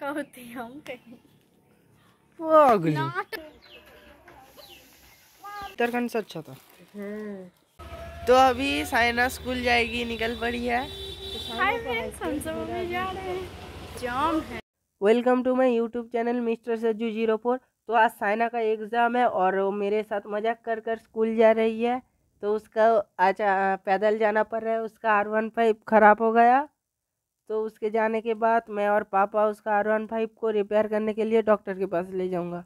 कहते हम कहीं पागल उत्तराखंड से अच्छा था हम्म। तो अभी साइना स्कूल जाएगी निकल पड़ी है welcome to my YouTube channel mister Sajju zero four तो आज साइना का एग्ज़ाम है और वो मेरे साथ मजाक कर कर स्कूल जा रही है तो उसका आज पैदल जाना पड़ रहा है उसका आर वन फाइव ख़राब हो गया तो उसके जाने के बाद मैं और पापा उसका आर वन फाइव को रिपेयर करने के लिए डॉक्टर के पास ले जाऊँगा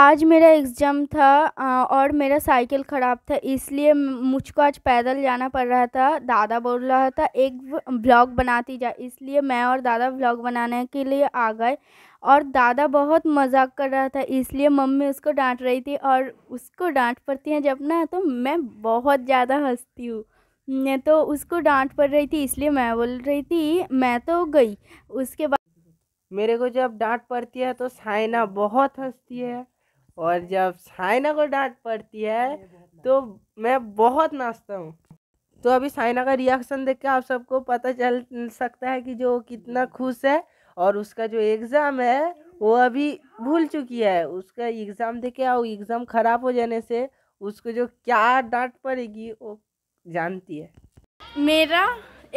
आज मेरा एग्ज़ाम था और मेरा साइकिल ख़राब था इसलिए मुझको आज पैदल जाना पड़ रहा था दादा बोल रहा था एक ब्लॉग बनाती जा इसलिए मैं और दादा ब्लॉग बनाने के लिए आ गए और दादा बहुत मजाक कर रहा था इसलिए मम्मी उसको डांट रही थी और उसको डांट पड़ती है जब ना तो मैं बहुत ज़्यादा हंसती हूँ तो उसको डांट पड़ रही थी इसलिए मैं बोल रही थी मैं तो गई उसके बाद मेरे को जब डांट पड़ती है तो साइना बहुत हंसती है और जब साइना को डांट पड़ती है तो मैं बहुत नाचता हूँ तो अभी साइना का रिएक्शन देख के आप सबको पता चल सकता है कि जो कितना खुश है और उसका जो एग्ज़ाम है वो अभी भूल चुकी है उसका एग्ज़ाम देखे और एग्ज़ाम ख़राब हो जाने से उसको जो क्या डांट पड़ेगी वो जानती है मेरा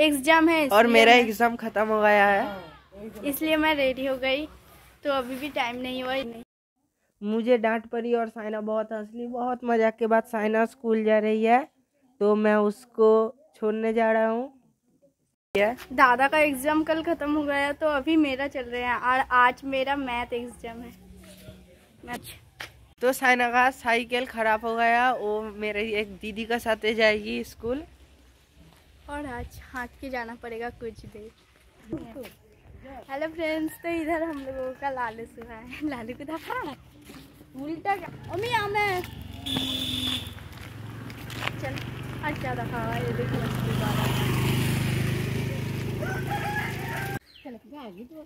एग्जाम है और मेरा एग्जाम खत्म हो गया है इसलिए मैं रेडी हो गई तो अभी भी टाइम नहीं हुआ नहीं मुझे डांट पड़ी और साइना बहुत हंस ली बहुत मजाक के बाद साइना स्कूल जा रही है तो मैं उसको छोड़ने जा रहा हूँ दादा का एग्जाम कल खत्म हो गया तो अभी मेरा चल रहा है और आज मेरा मैथ एग्जाम है मैथ तो साइना का साइकिल ख़राब हो गया वो मेरे एक दीदी का साथ जाएगी स्कूल और आज हाँक के जाना पड़ेगा कुछ देर हेलो फ्रेंड्स तो इधर हम लोगों का लालू सुहा है लालू को दफा उल्टा अम्मी हमें चल अच्छा दफा ये देखो मछली चलो आगे तो-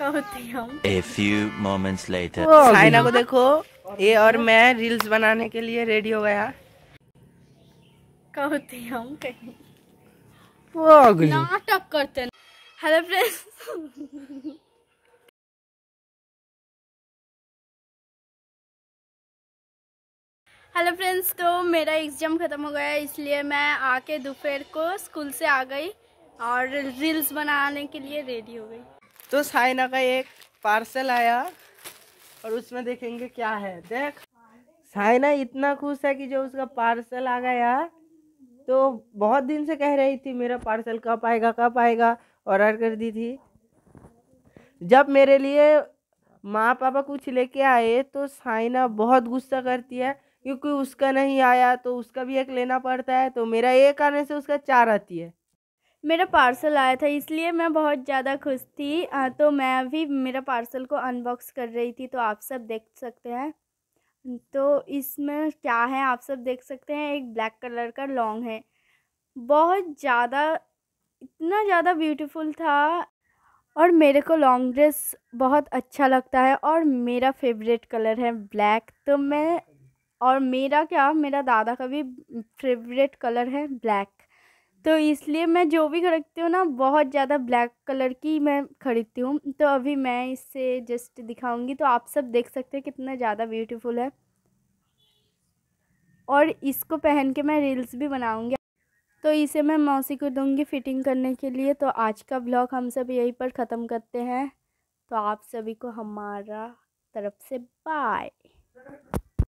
A साइना को देखो ये और मैं रील्स बनाने के लिए रेडी हो गया नाटक करते हेलो फ्रेंड्स हेलो फ्रेंड्स तो मेरा एग्ज़ाम ख़त्म हो गया इसलिए मैं आके दोपहर को स्कूल से आ गई और रील्स बनाने के लिए रेडी हो गई तो साइना का एक पार्सल आया और उसमें देखेंगे क्या है देख साइना इतना खुश है कि जो उसका पार्सल आ गया तो बहुत दिन से कह रही थी मेरा पार्सल कब आएगा कब आएगा ऑर्डर कर दी थी जब मेरे लिए माँ पापा कुछ लेके आए तो साइना बहुत गुस्सा करती है क्योंकि उसका नहीं आया तो उसका भी एक लेना पड़ता है तो मेरा एक आने से उसका चार आती है मेरा पार्सल आया था इसलिए मैं बहुत ज़्यादा खुश थी आ, तो मैं अभी मेरा पार्सल को अनबॉक्स कर रही थी तो आप सब देख सकते हैं तो इसमें क्या है आप सब देख सकते हैं एक ब्लैक कलर का लॉन्ग है बहुत ज़्यादा इतना ज़्यादा ब्यूटीफुल था और मेरे को लॉन्ग ड्रेस बहुत अच्छा लगता है और मेरा फेवरेट कलर है ब्लैक तो मैं और मेरा क्या मेरा दादा का भी फेवरेट कलर है ब्लैक तो इसलिए मैं जो भी खरीदती हूँ ना बहुत ज़्यादा ब्लैक कलर की मैं ख़रीदती हूँ तो अभी मैं इससे जस्ट दिखाऊंगी तो आप सब देख सकते हैं कितना ज़्यादा ब्यूटीफुल है और इसको पहन के मैं रील्स भी बनाऊँगी तो इसे मैं मौसी को दूंगी फ़िटिंग करने के लिए तो आज का ब्लॉग हम सब यहीं पर ख़त्म करते हैं तो आप सभी को हमारा तरफ से बाय